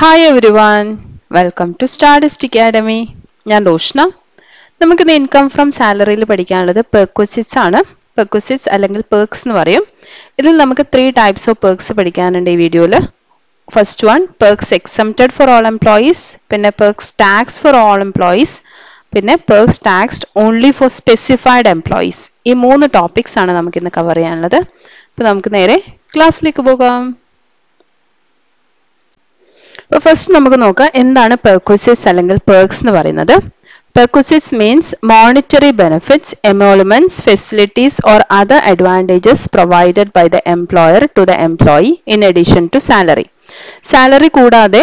Hi everyone welcome to statistic academy ഞാൻ റോഷ്ന നമുക്കിന്ന് income from സാലറിയിൽ പഠിക്കാനുള്ളത് പെർക്വസിറ്റ്സ് ആണ് പെർക്വസിറ്റ്സ് അല്ലെങ്കിൽ പേർക്സ് എന്ന് പറയും ഇതിൽ നമുക്ക് ത്രീ ടൈപ്സ് ഓഫ് പേർക്സ് പഠിക്കാനുണ്ട് ഈ വീഡിയോയിൽ first one perks exempted for all employees പിന്നെ perks tax for all employees പിന്നെ perks taxed only for specified employees ഈ മൂന്ന് ടോപ്പിക്സ് ആണ് നമുക്ക് ഇന്ന് കവർ ചെയ്യാനുള്ളത് അപ്പൊ നമുക്ക് നേരെ ക്ലാസ്സിലേക്ക് പോകാം അപ്പൊ ഫസ്റ്റ് നമുക്ക് നോക്കാം എന്താണ് പെർക്വസിസ് അല്ലെങ്കിൽ പേർക്സ് എന്ന് പറയുന്നത് perquisites means monetary benefits emoluments facilities or other advantages provided by the employer to the employee in addition to salary salary കൂടാതെ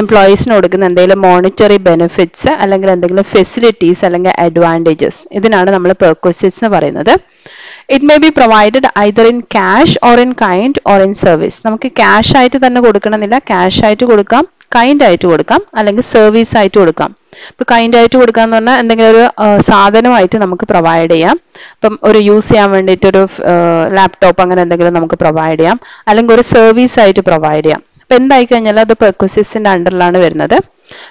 എംപ്ലോയീസിന് കൊടുക്കുന്ന എന്തെങ്കിലും മോണിറ്ററി ബെനിഫിറ്റ്സ് അല്ലെങ്കിൽ എന്തെങ്കിലും ഫെസിലിറ്റീസ് അല്ലെങ്കിൽ അഡ്വാൻറ്റേജസ് ഇതിനാണ് നമ്മൾ പെർക്വസിറ്റ്സ് എന്ന് പറയുന്നത് it may be provided either in cash or in kind or in service നമുക്ക് ക്യാഷ് ആയിട്ട് തന്നെ കൊടുക്കണമെന്നില്ല ക്യാഷ് ആയിട്ട് കൊടുക്കാം കൈൻഡ് ആയിട്ട് കൊടുക്കാം അല്ലെങ്കിൽ സർവീസ് ആയിട്ട് കൊടുക്കാം ഇപ്പൊ കൈൻഡ് ആയിട്ട് എന്ന് പറഞ്ഞാൽ എന്തെങ്കിലും ഒരു സാധനമായിട്ട് നമുക്ക് പ്രൊവൈഡ് ചെയ്യാം ഇപ്പം ഒരു യൂസ് ചെയ്യാൻ വേണ്ടിയിട്ട് ഒരു ലാപ്ടോപ്പ് അങ്ങനെ എന്തെങ്കിലും നമുക്ക് പ്രൊവൈഡ് ചെയ്യാം അല്ലെങ്കിൽ ഒരു സർവീസ് ആയിട്ട് പ്രൊവൈഡ് ചെയ്യാം അപ്പൊ എന്തായി കഴിഞ്ഞാൽ അത് പെർക്കുസിസിൻ്റെ അണ്ടറിലാണ് വരുന്നത്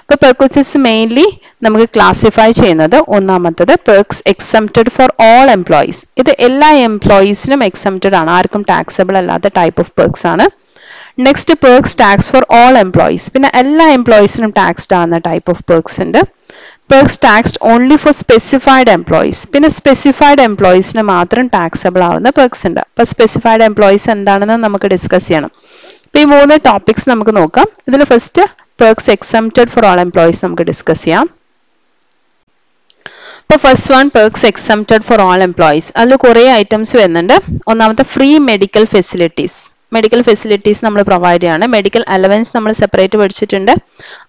അപ്പോൾ പെർക്കുസിസ് മെയിൻലി നമുക്ക് ക്ലാസിഫൈ ചെയ്യുന്നത് ഒന്നാമത്തത് perks exempted for all employees ഇത് എല്ലാ എംപ്ലോയീസിനും എക്സംപ്റ്റഡ് ആണ് ആർക്കും ടാക്സബിൾ അല്ലാത്ത ടൈപ്പ് ഓഫ് പെർക്സ് ആണ് next perks tax for all employees പിന്നെ എല്ലാ എംപ്ലോയീസിനും ടാക്സ്ഡ് ആവുന്ന ടൈപ്പ് ഓഫ് പെർക്സ് ഉണ്ട് perks taxed only for specified employees പിന്നെ സ്പെസിഫൈഡ് എംപ്ലോയീസിന് മാത്രം ടാക്സബിൾ ആവുന്ന പെർക്സ് ഉണ്ട് അപ്പോൾ സ്പെസിഫൈഡ് എംപ്ലോയീസ് എന്താണെന്ന് നമുക്ക് ഡിസ്കസ് ചെയ്യണം അപ്പൊ ഈ മൂന്ന് ടോപ്പിക്സ് നമുക്ക് നോക്കാം ഇതിൽ first perks exempted for all employees നമുക്ക് ഡിസ്കസ് ചെയ്യാം അപ്പോൾ first one perks exempted for all employees അതിൽ കുറേ ഐറ്റംസ് വരുന്നുണ്ട് ഒന്നാമത്തെ free medical facilities medical facilities നമ്മൾ പ്രൊവൈഡ് ചെയ്യാണ് മെഡിക്കൽ അലവൻസ് നമ്മൾ സെപ്പറേറ്റ് പഠിച്ചിട്ടുണ്ട്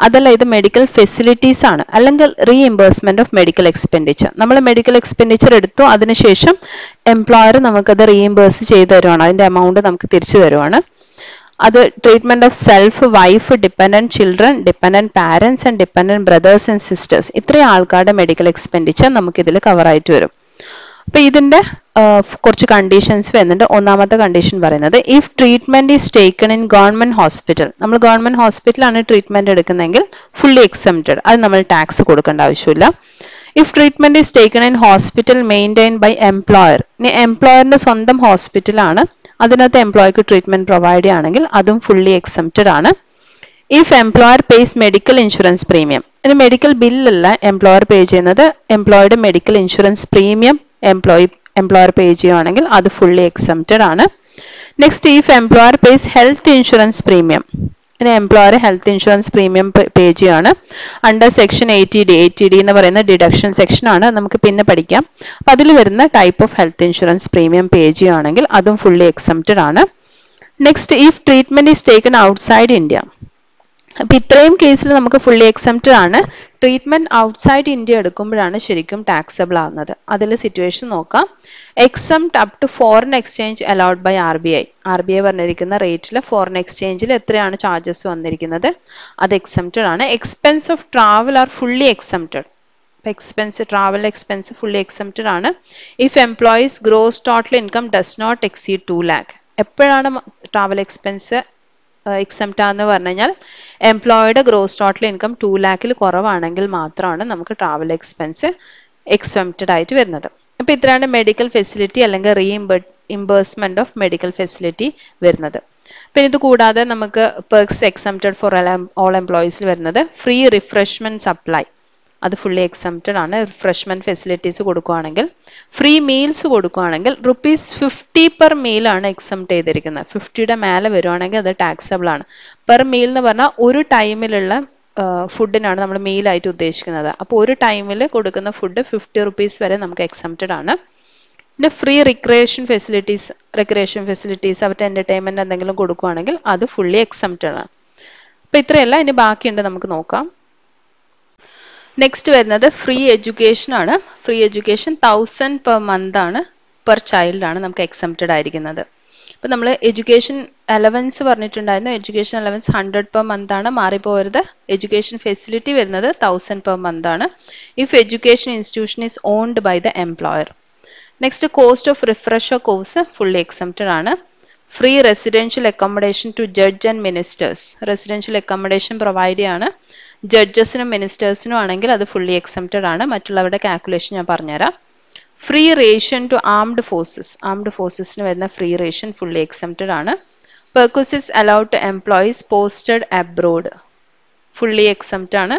അതല്ല ഇത് മെഡിക്കൽ ഫെസിലിറ്റീസ് ആണ് അല്ലെങ്കിൽ റീഇംബേഴ്സ്മെന്റ് ഓഫ് മെഡിക്കൽ എക്സ്പെൻഡിച്ചർ നമ്മൾ മെഡിക്കൽ എക്സ്പെൻഡിച്ചർ എടുത്തു അതിനുശേഷം എംപ്ലോയർ നമുക്കത് റീഇംബേഴ്സ് ചെയ്ത് തരുവാണ് അതിന്റെ എമൗണ്ട് നമുക്ക് തിരിച്ചു തരുവാണ് അത് treatment of self wife dependent children dependent parents and dependent brothers and sisters ഇത്രയും ആൾക്കാരുടെ മെഡിക്കൽ എക്സ്പെൻഡിച്ചർ കവർ ആയിട്ട് വരും അപ്പൊ ഇതിന്റെ കുറച്ച് കണ്ടീഷൻസ് വരുന്നുണ്ട് ഒന്നാമത്തെ കണ്ടീഷൻ പറയുന്നത് if treatment is taken in government hospital നമ്മൾ ഗവൺമെന്റ് ഹോസ്പിറ്റലാണ് ട്രീറ്റ്മെന്റ് എടുക്കുന്നതെങ്കിൽ ഫുള്ളി എക്സെംപ്റ്റഡ് അത് നമ്മൾ ടാക്സ് കൊടുക്കേണ്ട ആവശ്യമില്ല if treatment is taken in hospital maintain by employer ഇനി എംപ്ലോയറിന്റെ സ്വന്തം ഹോസ്പിറ്റലാണ് അതിനകത്ത് എംപ്ലോയിക്ക് ട്രീറ്റ്മെന്റ് പ്രൊവൈഡ് ചെയ്യുകയാണെങ്കിൽ അതും ഫുള്ളി എക്സെപ്റ്റഡ് ആണ് if employer pays medical insurance premium ഇത് മെഡിക്കൽ ബില്ലല്ല എംപ്ലോയർ പേ ചെയ്യുന്നത് എംപ്ലോയിയുടെ medical insurance premium employee employer pay ചെയ്യുകയാണെങ്കിൽ അത് ഫുള്ളി എക്സെപ്റ്റഡ് ആണ് next if employer pays health insurance premium പിന്നെ എംപ്ലോയർ ഹെൽത്ത് ഇൻഷുറൻസ് പ്രീമിയം പേജിയാണ് under section eighty D eighty D എന്ന് പറയുന്ന ഡിഡക്ഷൻ സെക്ഷൻ ആണ് നമുക്ക് പിന്നെ പഠിക്കാം അപ്പം അതിൽ വരുന്ന type of health insurance premium പേജിയാണെങ്കിൽ അതും ഫുള്ളി എക്സംപ്റ്റഡ് ആണ് next if treatment is taken outside India അപ്പോൾ ഇത്രയും കേസിൽ നമുക്ക് ഫുള്ളി എക്സംപ്റ്റഡ് ആണ് ട്രീറ്റ്മെന്റ് ഔട്ട്സൈഡ് ഇന്ത്യ എടുക്കുമ്പോഴാണ് ശരിക്കും ടാക്സബിൾ ആവുന്നത് അതിൽ സിറ്റുവേഷൻ നോക്കാം exempt up to foreign exchange allowed by R B I R B I പറഞ്ഞിരിക്കുന്ന റേറ്റിൽ ഫോറിൻ എക്സ്ചേഞ്ചിൽ എത്രയാണ് ചാർജസ് വന്നിരിക്കുന്നത് അത് എക്സംപ്റ്റഡ് ആണ് expense of travel are fully exempted expense travel expense fully exempted ആണ് if employees gross total income does not exceed two lakh എപ്പോഴാണ് travel expense exempt ആണെന്ന് പറഞ്ഞു കഴിഞ്ഞാൽ എംപ്ലോയിയുടെ ഗ്രോസ് ടോട്ടൽ ഇൻകം ടു ലാക്കിൽ കുറവാണെങ്കിൽ മാത്രമാണ് നമുക്ക് ട്രാവൽ എക്സ്പെൻസ് എക്സംപ്റ്റഡ് ആയിട്ട് വരുന്നത് അപ്പോൾ ഇത്രയാണ് മെഡിക്കൽ ഫെസിലിറ്റി അല്ലെങ്കിൽ reimbursement of medical facility വരുന്നത് പിന്നെ ഇത് കൂടാതെ നമുക്ക് perks exempted for all employees വരുന്നത് ഫ്രീ റിഫ്രഷ്മെന്റ് സപ്ലൈ അത് ഫുള്ളി എക്സംപ്റ്റഡ് ആണ് റിഫ്രഷ്മെൻറ്റ് ഫെസിലിറ്റീസ് കൊടുക്കുകയാണെങ്കിൽ ഫ്രീ മീൽസ് കൊടുക്കുകയാണെങ്കിൽ റുപ്പീസ് ഫിഫ്റ്റി പെർ മീലാണ് എക്സംപ്റ്റ് ചെയ്തിരിക്കുന്നത് ഫിഫ്റ്റിയുടെ മേലെ വരുവാണെങ്കിൽ അത് ടാക്സബിൾ ആണ് പെർ മീൽ എന്ന് പറഞ്ഞാൽ ഒരു ടൈമിലുള്ള ഫുഡിനാണ് നമ്മൾ മീലായിട്ട് ഉദ്ദേശിക്കുന്നത് അപ്പോൾ ഒരു ടൈമിൽ കൊടുക്കുന്ന ഫുഡ് ഫിഫ്റ്റി റുപ്പീസ് വരെ നമുക്ക് എക്സംപ്റ്റഡ് ആണ് പിന്നെ free recreation facilities recreation facilities അവരുടെ എൻ്റർടൈൻമെൻറ്റ് എന്തെങ്കിലും കൊടുക്കുകയാണെങ്കിൽ അത് ഫുള്ളി എക്സംപ്റ്റഡ് ആണ് അപ്പോൾ ഇത്രയല്ല ഇനി ബാക്കിയുണ്ട് നമുക്ക് നോക്കാം നെക്സ്റ്റ് വരുന്നത് ഫ്രീ എഡ്യൂക്കേഷൻ ആണ് free education thousand per month ആണ് പെർ ചൈൽഡ് ആണ് നമുക്ക് എക്സംപ്റ്റഡ് ആയിരിക്കുന്നത് ഇപ്പം നമ്മൾ എഡ്യൂക്കേഷൻ അലവൻസ് പറഞ്ഞിട്ടുണ്ടായിരുന്നു education allowance hundred per month ആണ് മാറിപ്പോരുത് എഡ്യൂക്കേഷൻ ഫെസിലിറ്റി വരുന്നത് തൗസൻഡ് പെർ മന്ത് ആണ് if education institution is owned by the employer next cost of refresher course fully exempted ആണ് free residential accommodation to judge and ministers residential accommodation provide ചെയ്യാണ് ജഡ്ജസിനും മിനിസ്റ്റേഴ്സിനും ആണെങ്കിൽ അത് fully exempted ആണ് മറ്റുള്ളവരുടെ calculation ഞാൻ പറഞ്ഞുതരാം free ration to armed forces armed ഫോഴ്സസിന് വരുന്ന ഫ്രീ റേഷൻ ഫുള്ളി എക്സെപ്റ്റഡ് ആണ് perquisites allowed to employees posted abroad fully exempt ആണ്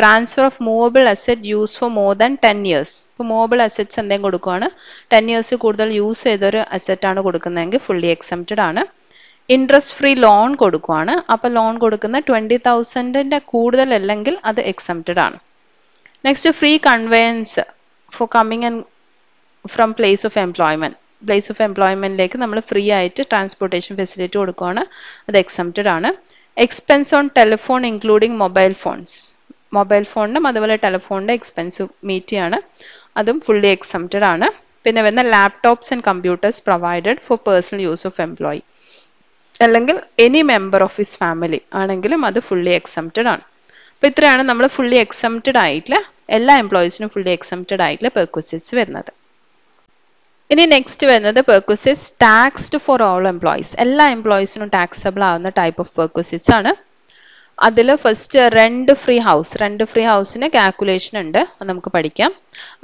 transfer of movable asset use for more than ten years ഇപ്പോൾ movable assets എന്തെങ്കിലും കൊടുക്കുകയാണ് ten years കൂടുതൽ use ചെയ്തൊരു അസെറ്റാണ് കൊടുക്കുന്നതെങ്കിൽ ഫുള്ളി എക്സെപ്റ്റഡ് ആണ് ഇൻട്രസ്റ്റ് ഫ്രീ ലോൺ കൊടുക്കുവാണ് അപ്പോൾ ലോൺ കൊടുക്കുന്ന ട്വൻറ്റി തൗസൻഡിൻ്റെ കൂടുതൽ അല്ലെങ്കിൽ അത് എക്സംപ്റ്റഡ് ആണ് next free conveyance for coming and from place of employment place of എംപ്ലോയ്മെൻറ്റിലേക്ക് നമ്മൾ ഫ്രീ ആയിട്ട് ട്രാൻസ്പോർട്ടേഷൻ ഫെസിലിറ്റി കൊടുക്കുവാണ് അത് എക്സംപ്റ്റഡ് ആണ് expense on telephone including mobile phones mobile ഫോണിനും അതുപോലെ ടെലിഫോണിൻ്റെ എക്സ്പെൻസ് മീറ്റ് ചെയ്യാണ് അതും ഫുള്ളി എക്സംപ്റ്റഡ് ആണ് പിന്നെ വരുന്ന laptops and computers provided for personal use of employee അല്ലെങ്കിൽ any member of his family ആണെങ്കിലും അത് ഫുള്ളി എക്സംപ്റ്റഡ് ആണ് അപ്പോൾ ഇത്രയാണ് നമ്മൾ ഫുള്ളി എക്സംപ്റ്റഡ് ആയിട്ടുള്ള എല്ലാ എംപ്ലോയീസിനും ഫുള്ളി എക്സംപ്റ്റഡ് ആയിട്ടുള്ള പെർക്വസിസ് വരുന്നത് ഇനി നെക്സ്റ്റ് വരുന്നത് perquisites taxed for all employees എല്ലാ എംപ്ലോയീസിനും ടാക്സബിൾ ആവുന്ന ടൈപ്പ് ഓഫ് പെർക്വസിസ് ആണ് അതിൽ first rent free house rent free ഹൗസിന് കാൽക്കുലേഷൻ ഉണ്ട് അത് നമുക്ക് പഠിക്കാം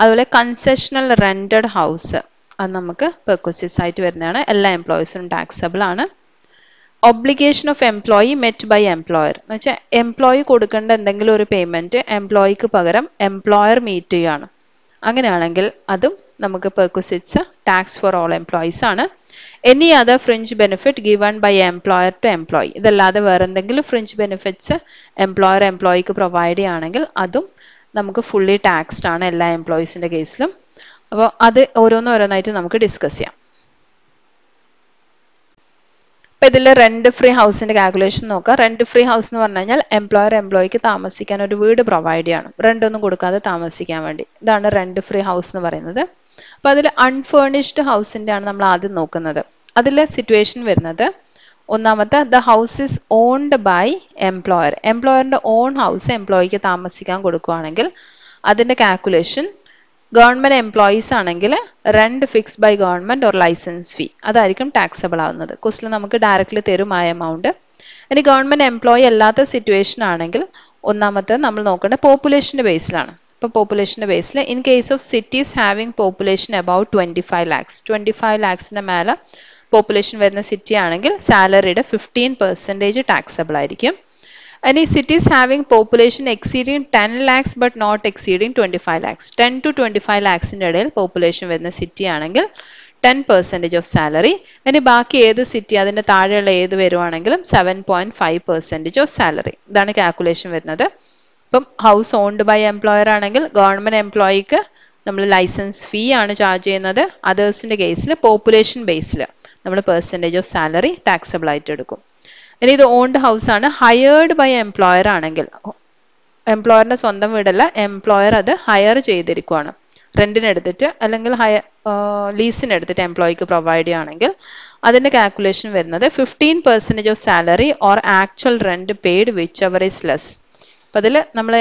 അതുപോലെ കൺസെഷണൽ റെൻറ്റഡ് ഹൗസ് അത് നമുക്ക് പെർക്വസിസ് ആയിട്ട് വരുന്നതാണ് എല്ലാ എംപ്ലോയീസിനും ടാക്സബിൾ ആണ് obligation of employee met by employer എന്ന് വെച്ചാൽ എംപ്ലോയി കൊടുക്കേണ്ട എന്തെങ്കിലും ഒരു പേയ്മെന്റ് എംപ്ലോയിക്ക് പകരം എംപ്ലോയർ മീറ്റ് ചെയ്യുകയാണ് അങ്ങനെയാണെങ്കിൽ അതും നമുക്ക് perquisites tax for all employees ആണ് any other fringe benefit given by employer to employee ഇതല്ലാതെ വേറെ എന്തെങ്കിലും ഫ്രിഞ്ച് ബെനിഫിറ്റ്സ് എംപ്ലോയർ എംപ്ലോയിക്ക് പ്രൊവൈഡ് ചെയ്യുകയാണെങ്കിൽ അതും നമുക്ക് ഫുള്ളി ടാക്സ്ഡ് ആണ് എല്ലാ എംപ്ലോയീസിൻ്റെ കേസിലും അപ്പോൾ അത് ഓരോന്നോരോന്നായിട്ട് നമുക്ക് ഡിസ്കസ് ചെയ്യാം അപ്പോൾ ഇതിൽ റെൻറ്റ് ഫ്രീ ഹൗസിൻ്റെ കാൽക്കുലേഷൻ നോക്കാം റെൻറ്റ് ഫ്രീ ഹൗസ് എന്ന് പറഞ്ഞു കഴിഞ്ഞാൽ എംപ്ലോയർ എംപ്ലോയിക്ക് താമസിക്കാൻ ഒരു വീട് പ്രൊവൈഡ് ചെയ്യണം റെൻ്റ് ഒന്നും കൊടുക്കാതെ താമസിക്കാൻ വേണ്ടി ഇതാണ് റെൻറ്റ് ഫ്രീ ഹൗസ് എന്ന് പറയുന്നത് അപ്പോൾ അതിൽ അൺഫേർണിഷ്ഡ് ഹൗസിൻ്റെ ആണ് നമ്മൾ ആദ്യം നോക്കുന്നത് അതിലെ സിറ്റുവേഷൻ വരുന്നത് ഒന്നാമത്തെ the house is owned by employer എംപ്ലോയറിൻ്റെ ഓൺ ഹൗസ് എംപ്ലോയിക്ക് താമസിക്കാൻ കൊടുക്കുകയാണെങ്കിൽ അതിൻ്റെ കാൽക്കുലേഷൻ ഗവൺമെൻറ് എംപ്ലോയീസ് ആണെങ്കിൽ rent fix by government or licence fee അതായിരിക്കും ടാക്സബിൾ ആവുന്നത് കുസിൽ നമുക്ക് ഡയറക്റ്റ്ലി തരും ആ എമൗണ്ട് ഇനി ഗവൺമെൻറ് എംപ്ലോയി അല്ലാത്ത സിറ്റുവേഷൻ ആണെങ്കിൽ ഒന്നാമത്തെ നമ്മൾ നോക്കേണ്ടത് പോപ്പുലേഷൻ്റെ ബേസിലാണ് ഇപ്പോൾ പോപ്പുലേഷൻ്റെ ബേസിൽ in case of cities having population about twenty five lakhs twenty five ലാക്സിൻ്റെ മേലെ പോപ്പുലേഷൻ വരുന്ന സിറ്റി ആണെങ്കിൽ സാലറിയുടെ ഫിഫ്റ്റീൻ പെർസെൻറ്റേജ് ടാക്സബിൾ ആയിരിക്കും Any cities having population exceeding 10 lakhs but not exceeding 25 lakhs. 10 to 25 ലാക്സിൻ്റെ ഇടയിൽ പോപ്പുലേഷൻ വരുന്ന സിറ്റി ആണെങ്കിൽ ടെൻ പെർസെൻറ്റേജ് ഓഫ് സാലറി ഇനി ബാക്കി ഏത് സിറ്റി അതിൻ്റെ താഴെയുള്ള ഏത് വരുവാണെങ്കിലും seven point five percentage of salary ഇതാണ് കാൽക്കുലേഷൻ വരുന്നത് ഇപ്പം ഹൗസ് ഓൺഡ് ബൈ എംപ്ലോയർ ആണെങ്കിൽ ഗവൺമെൻറ് എംപ്ലോയിക്ക് നമ്മൾ ലൈസൻസ് ഫീ ആണ് ചാർജ് ചെയ്യുന്നത് അതേഴ്സിൻ്റെ കേസിൽ പോപ്പുലേഷൻ ബേസിൽ നമ്മൾ പെർസെൻറ്റേജ് ഓഫ് സാലറി ടാക്സബിൾ ആയിട്ട് എടുക്കും ഇനി ഇത് ഓൺഡ് ഹൗസ് ആണ് ഹയേർഡ് ബൈ എംപ്ലോയർ ആണെങ്കിൽ എംപ്ലോയറിന്റെ സ്വന്തം വീടല്ല എംപ്ലോയർ അത് ഹയർ ചെയ്തിരിക്കുകയാണ് റെന്റിനെടുത്തിട്ട് അല്ലെങ്കിൽ ഹയർ ലീസിനെടുത്തിട്ട് എംപ്ലോയിക്ക് പ്രൊവൈഡ് ചെയ്യുകയാണെങ്കിൽ അതിൻ്റെ കാൽക്കുലേഷൻ വരുന്നത് fifteen percentage of salary or actual rent paid whichever is less അപ്പം അതിൽ നമ്മൾ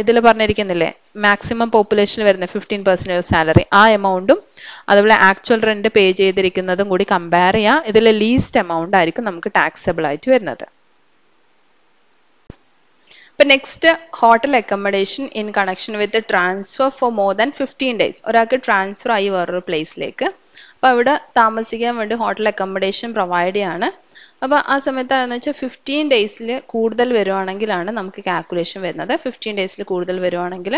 ഇതിൽ പറഞ്ഞിരിക്കുന്നില്ലേ മാക്സിമം പോപ്പുലേഷനിൽ വരുന്ന ഫിഫ്റ്റീൻ പെർസെൻറ്റേജ് സാലറി ആ എമൗണ്ടും അതുപോലെ ആക്ച്വൽ റെൻറ്റ് പേ ചെയ്തിരിക്കുന്നതും കൂടി കമ്പയർ ചെയ്യുക ഇതിൽ ലീസ്റ്റ് എമൗണ്ട് ആയിരിക്കും നമുക്ക് ടാക്സബിൾ ആയിട്ട് വരുന്നത് ഇപ്പം next hotel accommodation in connection with transfer for more than fifteen days ഒരാൾക്ക് ട്രാൻസ്ഫർ ആയി വേറൊരു പ്ലേസിലേക്ക് അപ്പോൾ അവിടെ താമസിക്കാൻ വേണ്ടി ഹോട്ടൽ അക്കോമഡേഷൻ പ്രൊവൈഡ് ചെയ്യാണ് അപ്പോൾ ആ സമയത്ത് എന്ന് വെച്ചാൽ ഫിഫ്റ്റീൻ ഡേയ്സിൽ കൂടുതൽ വരുവാണെങ്കിലാണ് നമുക്ക് കാൽക്കുലേഷൻ വരുന്നത് ഫിഫ്റ്റീൻ ഡേയ്സിൽ കൂടുതൽ വരുവാണെങ്കിൽ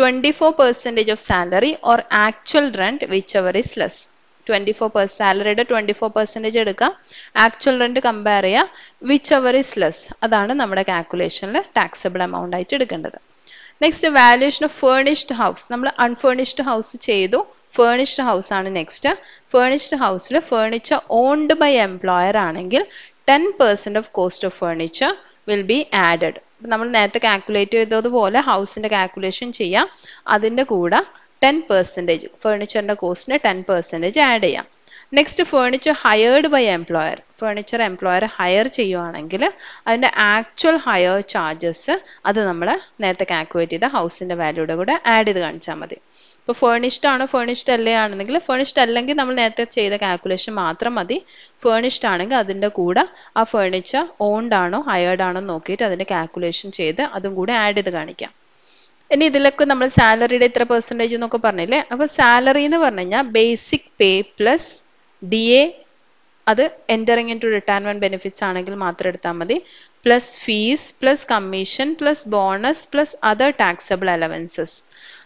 twenty four percentage of salary or actual rent whichever is less twenty four per സാലറിയുടെ ട്വൻറ്റി ഫോർ പെർസെൻറ്റേജ് എടുക്കാം ആക്ച്വൽ റെൻറ്റ് കമ്പയർ ചെയ്യുക വിച്ച് അവർ ഇസ് ലെസ് അതാണ് നമ്മുടെ കാൽക്കുലേഷനിൽ ടാക്സബിൾ എമൗണ്ട് ആയിട്ട് എടുക്കേണ്ടത് next valuation of furnished house നമ്മൾ unfurnished house ചെയ്തു ഫേർണിഷ്ഡ് ഹൗസ് ആണ് നെക്സ്റ്റ് ഫേർണിഷ്ഡ് ഹൗസിൽ ഫേർണിച്ചർ ഓൺഡ് ബൈ എംപ്ലോയർ ആണെങ്കിൽ ten percent of cost of furniture will be added നമ്മൾ നേരത്തെ കാൽക്കുലേറ്റ് ചെയ്തതുപോലെ ഹൗസിൻ്റെ കാൽക്കുലേഷൻ ചെയ്യാം അതിൻ്റെ കൂടെ ടെൻ പെർസെൻറ്റേജ് ഫേണിച്ചറിൻ്റെ കോസ്റ്റിന് ടെൻ പെർസെൻറ്റേജ് ആഡ് ചെയ്യാം next furniture hired by employer furniture employer hire ചെയ്യുവാണെങ്കിൽ അതിൻ്റെ ആക്ച്വൽ ഹയർ ചാർജസ് അത് നമ്മൾ നേരത്തെ കാൽക്കുലേറ്റ് ചെയ്ത ഹൗസിൻ്റെ വാല്യൂടെ കൂടെ ആഡ് ചെയ്ത് കാണിച്ചാൽ മതി ഇപ്പോൾ ഫേണിഷ്ഡ് ആണോ ഫേണിഷ്ഡ് അല്ലേ ആണെന്നെങ്കിൽ ഫേണിഷ്ഡ് അല്ലെങ്കിൽ നമ്മൾ നേരത്തെ ചെയ്ത കാൽക്കുലേഷൻ മാത്രം മതി ഫേണിഷ്ഡ് ആണെങ്കിൽ അതിൻ്റെ കൂടെ ആ ഫേണിച്ചർ ഓൺഡ് ആണോ ഹയർഡ് ആണോ നോക്കിയിട്ട് അതിൻ്റെ കാൽക്കുലേഷൻ ചെയ്ത് അതും കൂടെ ആഡ് ചെയ്ത് കാണിക്കാം ഇനി ഇതിലൊക്കെ നമ്മൾ സാലറിയുടെ ഇത്ര പെർസെൻറ്റേജ് എന്നൊക്കെ പറഞ്ഞില്ലേ അപ്പോൾ സാലറി എന്ന് പറഞ്ഞു കഴിഞ്ഞാൽ basic pay plus D A അത് entering into retirement benefits ആണെങ്കിൽ മാത്രം എടുത്താൽ മതി plus fees plus commission plus bonus plus other taxable allowances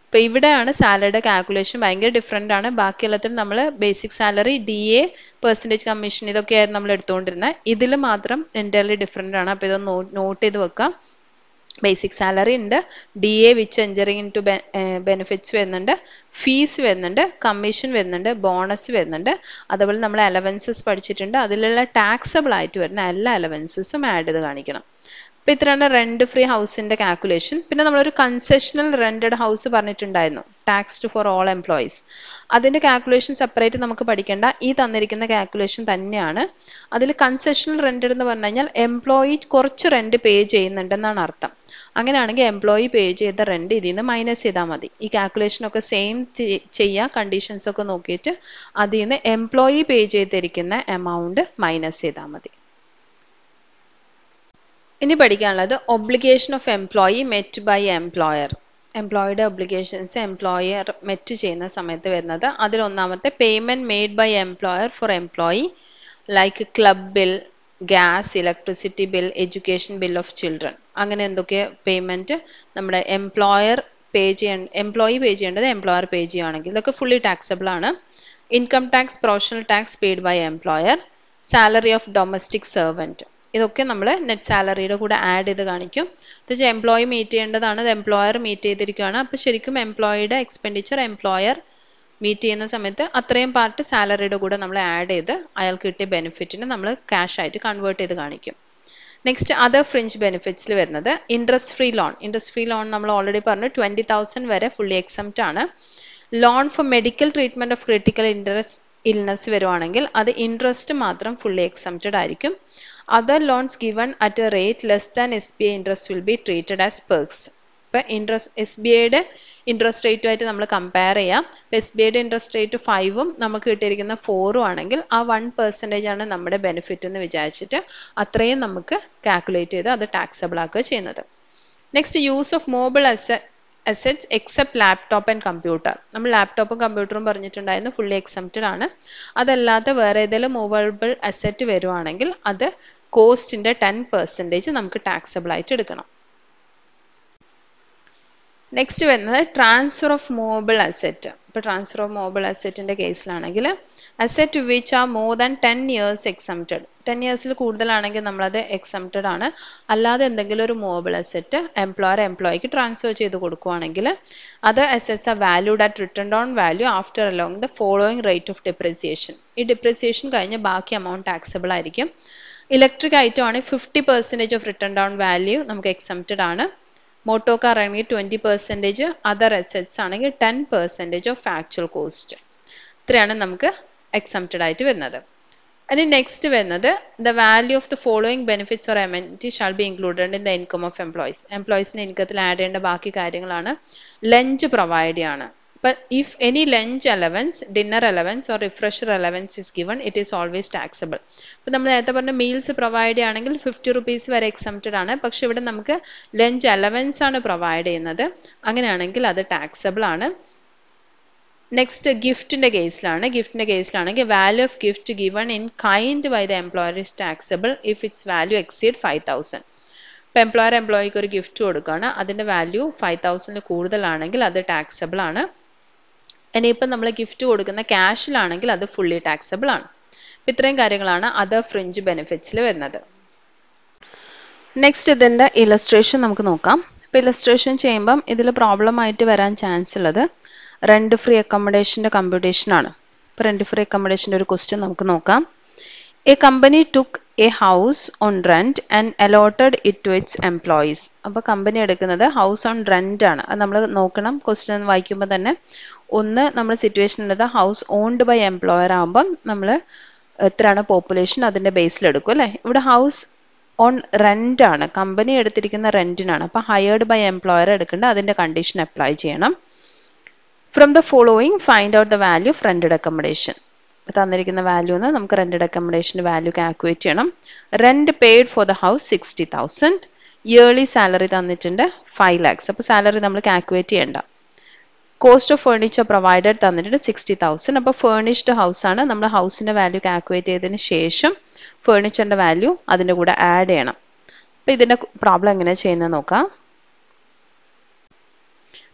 അപ്പോൾ ഇവിടെയാണ് സാലറിയുടെ കാൽക്കുലേഷൻ ഭയങ്കര ഡിഫറെൻ്റ് ആണ് ബാക്കി നമ്മൾ basic salary D A percentage commission ഇതൊക്കെയായിരുന്നു നമ്മൾ എടുത്തുകൊണ്ടിരുന്നത് ഇതിൽ മാത്രം എൻ്റയർലി ഡിഫറെൻ്റ് ആണ് അപ്പോൾ ഇതൊന്ന് നോട്ട് ചെയ്ത് വെക്കാം ബേസിക് സാലറി ഉണ്ട് D A which entering to benefits വരുന്നുണ്ട് ഫീസ് വരുന്നുണ്ട് കമ്മീഷൻ വരുന്നുണ്ട് ബോണസ് വരുന്നുണ്ട് അതുപോലെ നമ്മൾ അലവൻസസ് പഠിച്ചിട്ടുണ്ട് അതിലുള്ള ടാക്സബിൾ ആയിട്ട് വരുന്ന എല്ലാ അലവൻസസും ആഡ് ചെയ്ത് കാണിക്കണം അപ്പം ഇത്രയാണ് റെന്റ് ഫ്രീ ഹൗസിന്റെ കാൽക്കുലേഷൻ പിന്നെ നമ്മളൊരു കൺസെഷണൽ റെന്റഡ് ഹൗസ് പറഞ്ഞിട്ടുണ്ടായിരുന്നു ടാക്സ്ഡ് ഫോർ ഓൾ എംപ്ലോയീസ് അതിന്റെ കാൽക്കുലേഷൻ സെപ്പറേറ്റ് നമുക്ക് പഠിക്കേണ്ട ഈ തന്നിരിക്കുന്ന കാൽക്കുലേഷൻ തന്നെയാണ് അതിൽ കൺസെഷണൽ റെന്റഡ് എന്ന് പറഞ്ഞു കഴിഞ്ഞാൽ എംപ്ലോയി കുറച്ച് റെന്റ് പേ ചെയ്യുന്നുണ്ടെന്നാണ് അർത്ഥം അങ്ങനെയാണെങ്കിൽ എംപ്ലോയി പേ ചെയ്ത റെൻറ്റ് ഇതിൽ നിന്ന് മൈനസ് ചെയ്താൽ മതി ഈ കാൽക്കുലേഷനൊക്കെ സെയിം ചെയ്യുക കണ്ടീഷൻസ് ഒക്കെ നോക്കിയിട്ട് അതിൽ നിന്ന് എംപ്ലോയി പേ ചെയ്തിരിക്കുന്ന എമൗണ്ട് മൈനസ് ചെയ്താൽ മതി ഇനി പഠിക്കാനുള്ളത് obligation of employee met by employer എംപ്ലോയിയുടെ ഒബ്ലിഗേഷൻസ് എംപ്ലോയർ മെറ്റ് ചെയ്യുന്ന സമയത്ത് വരുന്നത് അതിലൊന്നാമത്തെ payment made by employer for employee like club bill gas electricity bill education bill of children അങ്ങനെ എന്തൊക്കെ പേയ്മെൻറ്റ് നമ്മുടെ എംപ്ലോയർ പേ ചെയ്യേണ്ട എംപ്ലോയി പേ ചെയ്യേണ്ടത് എംപ്ലോയർ പേ ചെയ്യുകയാണെങ്കിൽ ഇതൊക്കെ ഫുള്ളി ടാക്സബിൾ ആണ് income tax professional tax paid by employer salary of domestic servant ഇതൊക്കെ നമ്മൾ നെറ്റ് സാലറിയുടെ കൂടെ ആഡ് ചെയ്ത് കാണിക്കും എന്നുവെച്ചാൽ എംപ്ലോയി മീറ്റ് ചെയ്യേണ്ടതാണ് അത് എംപ്ലോയർ മീറ്റ് ചെയ്തിരിക്കുകയാണ് അപ്പോൾ ശരിക്കും എംപ്ലോയിയുടെ എക്സ്പെൻഡിച്ചർ എംപ്ലോയർ മീറ്റ് ചെയ്യുന്ന സമയത്ത് അത്രയും പാർട്ട് സാലറിയുടെ കൂടെ നമ്മൾ ആഡ് ചെയ്ത് അയാൾക്ക് കിട്ടിയ ബെനിഫിറ്റിനെ നമ്മൾ ക്യാഷ് ആയിട്ട് കൺവേർട്ട് ചെയ്ത് കാണിക്കും നെക്സ്റ്റ് അതർ ഫ്രിഞ്ച് ബെനിഫിറ്റ്സിൽ വരുന്നത് interest free loan interest free loan നമ്മൾ ഓൾറെഡി പറഞ്ഞു ട്വൻറ്റി തൗസൻഡ് വരെ ഫുള്ളി എക്സംപ്റ്റ് ആണ് loan for medical treatment of critical interest illness വരുവാണെങ്കിൽ അത് ഇൻട്രസ്റ്റ് മാത്രം ഫുള്ളി എക്സംപ്റ്റഡ് ആയിരിക്കും other loans given at a rate less than S B I interest will be treated as perks ഇപ്പം interest S B ഐയുടെ interest റേറ്റുമായിട്ട് നമ്മൾ compare ചെയ്യാം S B ഐയുടെ ഇൻട്രസ്റ്റ് റേറ്റ് ഫൈവും നമുക്ക് കിട്ടിയിരിക്കുന്ന ഫോറും ആണെങ്കിൽ ആ വൺ പെർസെൻറ്റേജ് ആണ് നമ്മുടെ ബെനിഫിറ്റ് എന്ന് വിചാരിച്ചിട്ട് അത്രയും നമുക്ക് കാൽക്കുലേറ്റ് ചെയ്ത് അത് ടാക്സബിൾ ആക്കുക ചെയ്യുന്നത് നെക്സ്റ്റ് യൂസ് ഓഫ് മോബിൾ അസ assets except laptop and computer നമ്മൾ ലാപ്ടോപ്പും കമ്പ്യൂട്ടറും പറഞ്ഞിട്ടുണ്ടായിരുന്നു ഫുള്ളി എക്സെപ്റ്റഡ് ആണ് അതല്ലാത്ത വേറെ ഏതെങ്കിലും മൂവബിൾ അസറ്റ് വരുവാണെങ്കിൽ അത് കോസ്റ്റിൻ്റെ ടെൻ പെർസെൻറ്റേജ് നമുക്ക് ടാക്സബിൾ ആയിട്ട് എടുക്കണം നെക്സ്റ്റ് വരുന്നത് ട്രാൻസ്ഫർ ഓഫ് മോബിൾ അസെറ്റ് ഇപ്പോൾ ട്രാൻസ്ഫർ ഓഫ് മോബിൾ അസെറ്റിൻ്റെ കേസിലാണെങ്കിൽ asset which are more than ten years exempted ten ഇയേഴ്സിൽ കൂടുതലാണെങ്കിൽ നമ്മളത് എക്സംപ്റ്റഡ് ആണ് അല്ലാതെ എന്തെങ്കിലും ഒരു മോബിൾ അസെറ്റ് എംപ്ലോയർ എംപ്ലോയിക്ക് ട്രാൻസ്ഫർ ചെയ്ത് കൊടുക്കുകയാണെങ്കിൽ അത് അസെറ്റ്സ് ആ valued at written on value after allowing the following rate of depreciation ഈ ഡിപ്രിസിയേഷൻ കഴിഞ്ഞ് ബാക്കി എമൗണ്ട് ടാക്സബിൾ ആയിരിക്കും ഇലക്ട്രിക് ഐറ്റം ആണെങ്കിൽ fifty percentage of written down value നമുക്ക് എക്സംപ്റ്റഡ് ആണ് മോട്ടോ കാർ ആണെങ്കിൽ ട്വൻറ്റി പെർസെൻറ്റേജ് അതർ അസെറ്റ്സ് ആണെങ്കിൽ ten percentage of actual cost ഇത്രയാണ് നമുക്ക് എക്സംപ്റ്റഡ് ആയിട്ട് വരുന്നത് അതിന് നെക്സ്റ്റ് വരുന്നത് the value of the following benefits or amenity shall be included in the income of employees എംപ്ലോയീസിന് ഇൻകത്തിൽ ആഡ് ചെയ്യേണ്ട ബാക്കി കാര്യങ്ങളാണ് ലഞ്ച് പ്രൊവൈഡ് ചെയ്യാണ് But if any lunch allowance, dinner allowance or refresher allowance is given, it is always taxable. അപ്പോൾ നമ്മൾ നേരത്തെ പറഞ്ഞ മീൽസ് പ്രൊവൈഡ് ചെയ്യുകയാണെങ്കിൽ ഫിഫ്റ്റി റുപ്പീസ് വരെ എക്സംപ്റ്റഡ് ആണ് പക്ഷേ ഇവിടെ നമുക്ക് ലഞ്ച് അലവൻസ് ആണ് പ്രൊവൈഡ് ചെയ്യുന്നത് അങ്ങനെയാണെങ്കിൽ അത് ടാക്സബിൾ ആണ് നെക്സ്റ്റ് ഗിഫ്റ്റിൻ്റെ കേസിലാണ് ഗിഫ്റ്റിൻ്റെ കേസിലാണെങ്കിൽ value of gift given in kind by the employer is taxable if its value exceed five thousand ഇപ്പോൾ എംപ്ലോയർ എംപ്ലോയിക്ക് ഒരു ഗിഫ്റ്റ് കൊടുക്കുകയാണ് അതിൻ്റെ വാല്യൂ ഫൈവ് തൗസൻഡിൽ കൂടുതലാണെങ്കിൽ അത് ടാക്സബിൾ ആണ് ഇനി ഇപ്പം നമ്മൾ ഗിഫ്റ്റ് കൊടുക്കുന്ന ക്യാഷിലാണെങ്കിൽ അത് ഫുള്ളി ടാക്സബിൾ ആണ് ഇത്രയും കാര്യങ്ങളാണ് അതർ ഫ്രിഞ്ച് ബെനിഫിറ്റ്സിൽ വരുന്നത് നെക്സ്റ്റ് ഇതിൻ്റെ ഇലസ്ട്രേഷൻ നമുക്ക് നോക്കാം ഇപ്പം ഇലസ്ട്രേഷൻ ചെയ്യുമ്പം ഇതിൽ പ്രോബ്ലം ആയിട്ട് വരാൻ ചാൻസ് ഉള്ളത് റെൻ്റ് ഫ്രീ അക്കോമഡേഷൻ്റെ കമ്പ്യൂട്ടേഷനാണ് ഇപ്പം റെൻ്റ് ഫ്രീ അക്കോമഡേഷൻ്റെ ഒരു ക്വസ്റ്റ്യൻ നമുക്ക് നോക്കാം a company took a house on rent and allotted it to its employees അപ്പോൾ കമ്പനി എടുക്കുന്നത് ഹൗസ് ഓൺ റെൻ്റ് ആണ് അത് നമ്മൾ നോക്കണം ക്വസ്റ്റ്യൻ വായിക്കുമ്പോൾ തന്നെ ഒന്ന് നമ്മൾ സിറ്റുവേഷൻ ഉള്ളത് ഹൗസ് ഓൺഡ് ബൈ എംപ്ലോയർ ആകുമ്പം നമ്മൾ എത്രയാണ് പോപ്പുലേഷൻ അതിൻ്റെ എടുക്കും അല്ലേ ഇവിടെ ഹൗസ് ഓൺ റെൻ്റ് ആണ് കമ്പനി എടുത്തിരിക്കുന്ന റെൻറ്റിനാണ് അപ്പോൾ ഹയേർഡ് ബൈ എംപ്ലോയർ എടുക്കേണ്ട അതിൻ്റെ കണ്ടീഷൻ അപ്ലൈ ചെയ്യണം from the following find out the value of accommodation തന്നിരിക്കുന്ന വാല്യൂ എന്ന് നമുക്ക് റെൻറ്റഡ് അക്കോമഡേഷൻ്റെ വാല്യൂ കാൽക്കുലേറ്റ് ചെയ്യണം rent paid for the house sixty thousand yearly salary തന്നിട്ടുണ്ട് ഫൈവ് ലാക്സ് അപ്പോൾ സാലറി നമ്മൾ കാൽക്കുലേറ്റ് ചെയ്യേണ്ട കോസ്റ്റ് ഓഫ് ഫേർണിച്ചർ പ്രൊവൈഡഡ് തന്നിട്ടുണ്ട് സിക്സ്റ്റി തൗസൻഡ് അപ്പോൾ ഫേർണിഷ്ഡ് ഹൗസാണ് നമ്മൾ ഹൗസിൻ്റെ വാല്യൂ കാൽക്കുലേറ്റ് ചെയ്തതിന് ശേഷം ഫേർണിച്ചറിൻ്റെ വാല്യൂ അതിൻ്റെ കൂടെ ആഡ് ചെയ്യണം അപ്പോൾ ഇതിൻ്റെ പ്രോബ്ലം എങ്ങനെ ചെയ്യുന്നത് നോക്കാം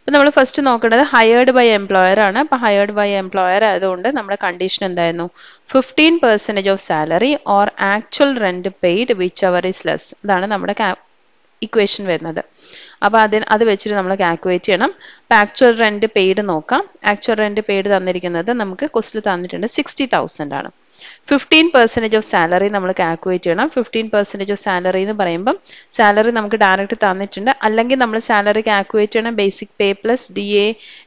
അപ്പോൾ നമ്മൾ ഫസ്റ്റ് നോക്കേണ്ടത് ഹയേർഡ് ബൈ എംപ്ലോയർ ആണ് അപ്പോൾ ഹയേർഡ് ബൈ എംപ്ലോയർ ആയതുകൊണ്ട് നമ്മുടെ കണ്ടീഷൻ എന്തായിരുന്നു fifteen percentage of salary or actual rent paid whichever is less അതാണ് നമ്മുടെ ഇക്വേഷൻ വരുന്നത് അപ്പോൾ അതിന് അത് വെച്ചിട്ട് നമ്മൾ കാൽക്കുലേറ്റ് ചെയ്യണം അപ്പോൾ ആക്ച്വൽ റെൻറ്റ് പെയ്ഡ് നോക്കാം ആക്ച്വൽ റെൻറ്റ് പെയ്ഡ് തന്നിരിക്കുന്നത് നമുക്ക് ക്വസ്റ്റിൽ തന്നിട്ടുണ്ട് സിക്സ്റ്റി തൗസൻഡ് ആണ് ഫിഫ്റ്റീൻ പെർസെൻറ്റേജ് ഓഫ് സാലറി നമ്മൾ കാൽക്കുലേറ്റ് ചെയ്യണം ഫിഫ്റ്റീൻ പെർസെൻറ്റേജ് ഓഫ് സാലറി എന്ന് പറയുമ്പം സാലറി നമുക്ക് ഡയറക്റ്റ് തന്നിട്ടുണ്ട് അല്ലെങ്കിൽ നമ്മൾ സാലറി കാൽക്കുലേറ്റ് ചെയ്യണം basic pay plus D A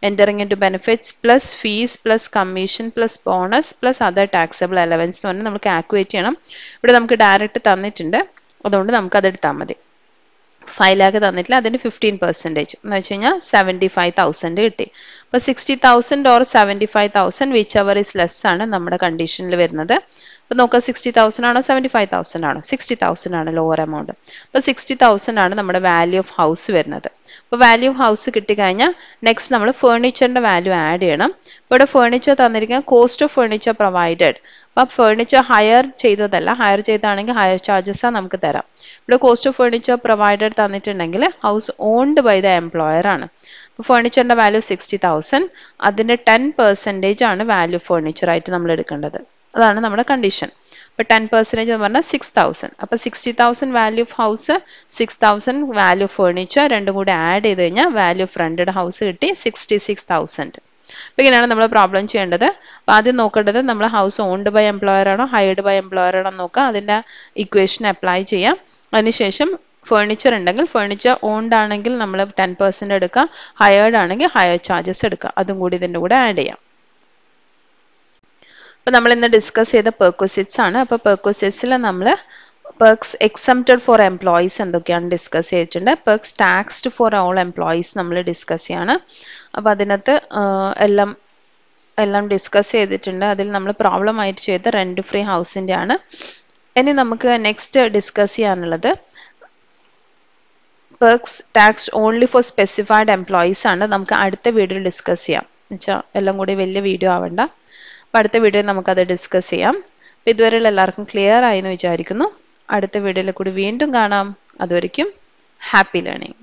entering into benefits plus fees plus commission plus bonus plus other taxable allowance എന്ന് പറഞ്ഞാൽ നമ്മൾ കാൽക്കുലേറ്റ് ചെയ്യണം ഇവിടെ നമുക്ക് ഡയറക്റ്റ് തന്നിട്ടുണ്ട് അതുകൊണ്ട് നമുക്ക് അത് എടുത്താൽ മതി ഫൈവ് ലാക്ക് തന്നിട്ടില്ല അതിന് ഫിഫ്റ്റീൻ പെർസെൻറ്റേജ് എന്ന് വെച്ച് കഴിഞ്ഞാൽ സെവൻറ്റി ഫൈവ് തൗസൻഡ് കിട്ടി അപ്പോൾ sixty thousand or seventy five thousand whichever is less ആണ് നമ്മുടെ കണ്ടീഷനിൽ വരുന്നത് അപ്പോൾ നോക്കുക സിക്സ്റ്റി തൗസൻഡ് ആണോ സെവൻറ്റി ഫൈവ് തൗസൻഡ് ആണോ സിക്സ്റ്റി തൗസൻഡ് ആണ് ലോവർ എമൗണ്ട് അപ്പോൾ സിക്സ്റ്റി തൗസൻഡ് ആണ് നമ്മുടെ വാല്യൂ ഓഫ് ഹൗസ് വരുന്നത് അപ്പോൾ വാല്യൂ ഓഫ് ഹൗസ് കിട്ടിക്കഴിഞ്ഞാൽ നെക്സ്റ്റ് നമ്മൾ ഫേർണിച്ചറിൻ്റെ വാല്യൂ ആഡ് ചെയ്യണം ഇവിടെ ഫേർണിച്ചർ തന്നിരിക്കുന്ന കോസ്റ്റ് ഓഫ് ഫേർണിച്ചർ പ്രൊവൈഡഡ് അപ്പോൾ ഫേർണിച്ചർ ഹയർ ചെയ്തതല്ല ഹയർ ചെയ്താണെങ്കിൽ ഹയർ ചാർജസാണ് നമുക്ക് തരാം ഇവിടെ കോസ്റ്റ് ഓഫ് ഫേർണിച്ചർ പ്രൊവൈഡഡ് തന്നിട്ടുണ്ടെങ്കിൽ house owned by the employer ആണ് അപ്പോൾ ഫേർണിച്ചറിൻ്റെ വാല്യൂ സിക്സ്റ്റി തൗസൻഡ് അതിൻ്റെ ടെൻ പെർസെൻറ്റേജ് ആണ് വാല്യൂ ആയിട്ട് നമ്മൾ എടുക്കേണ്ടത് അതാണ് നമ്മുടെ കണ്ടീഷൻ അപ്പോൾ ടെൻ പെർസെൻറ്റേജ് എന്ന് പറഞ്ഞാൽ സിക്സ് തൗസൻഡ് അപ്പോൾ sixty thousand value of house six thousand value of furniture രണ്ടും കൂടി ആഡ് ചെയ്ത് കഴിഞ്ഞാൽ വാല്യൂ ഓഫ് റെൻറ്റഡ് ഹൗസ് കിട്ടി സിക്സ്റ്റി സിക്സ് തൗസൻഡ് അപ്പോൾ ഇങ്ങനെയാണ് നമ്മൾ പ്രോബ്ലം ചെയ്യേണ്ടത് അപ്പോൾ ആദ്യം നോക്കേണ്ടത് നമ്മൾ ഹൗസ് ഓൺഡ് ബൈ എംപ്ലോയർ ആണോ ഹയർഡ് ബൈ എംപ്ലോയർ ആണോ നോക്കുക അതിൻ്റെ ഇക്വേഷൻ അപ്ലൈ ചെയ്യാം അതിനുശേഷം ഫേർണിച്ചർ ഉണ്ടെങ്കിൽ ഫേർണിച്ചർ ഓൺഡ് ആണെങ്കിൽ നമ്മൾ ടെൻ പെർസെൻറ്റ് എടുക്കുക ഹയേർഡ് ആണെങ്കിൽ ഹയർ ചാർജസ് എടുക്കുക അതും കൂടി ഇതിൻ്റെ കൂടെ ആഡ് ചെയ്യാം അപ്പോൾ നമ്മൾ ഇന്ന് ഡിസ്കസ് ചെയ്ത പെർക്വസിറ്റ്സ് ആണ് അപ്പോൾ പെർക്വസിറ്റ്സിൽ നമ്മൾ പെർക്സ് എക്സംപ്റ്റഡ് ഫോർ എംപ്ലോയീസ് എന്തൊക്കെയാണ് ഡിസ്കസ് ചെയ്തിട്ടുണ്ട് perks taxed for all employees നമ്മൾ ഡിസ്കസ് ചെയ്യാണ് അപ്പോൾ അതിനകത്ത് എല്ലാം എല്ലാം ഡിസ്കസ് ചെയ്തിട്ടുണ്ട് അതിൽ നമ്മൾ പ്രോബ്ലം ആയിട്ട് ചെയ്ത റെൻറ്റ് ഫ്രീ ഹൗസിൻ്റെ ആണ് ഇനി നമുക്ക് നെക്സ്റ്റ് ഡിസ്കസ് ചെയ്യാനുള്ളത് perks tax only for specified employees ആണ് നമുക്ക് അടുത്ത വീഡിയോ ഡിസ്കസ് ചെയ്യാം എന്നുവെച്ചാൽ എല്ലാം കൂടി വലിയ വീഡിയോ ആവണ്ട അടുത്ത വീഡിയോയിൽ നമുക്കത് ഡിസ്കസ് ചെയ്യാം അപ്പോൾ ഇതുവരെയുള്ള എല്ലാവർക്കും ക്ലിയർ ആയി എന്ന് വിചാരിക്കുന്നു അടുത്ത വീഡിയോയിൽ കൂടി വീണ്ടും കാണാം അതുവരയ്ക്കും ഹാപ്പി ലേണിംഗ്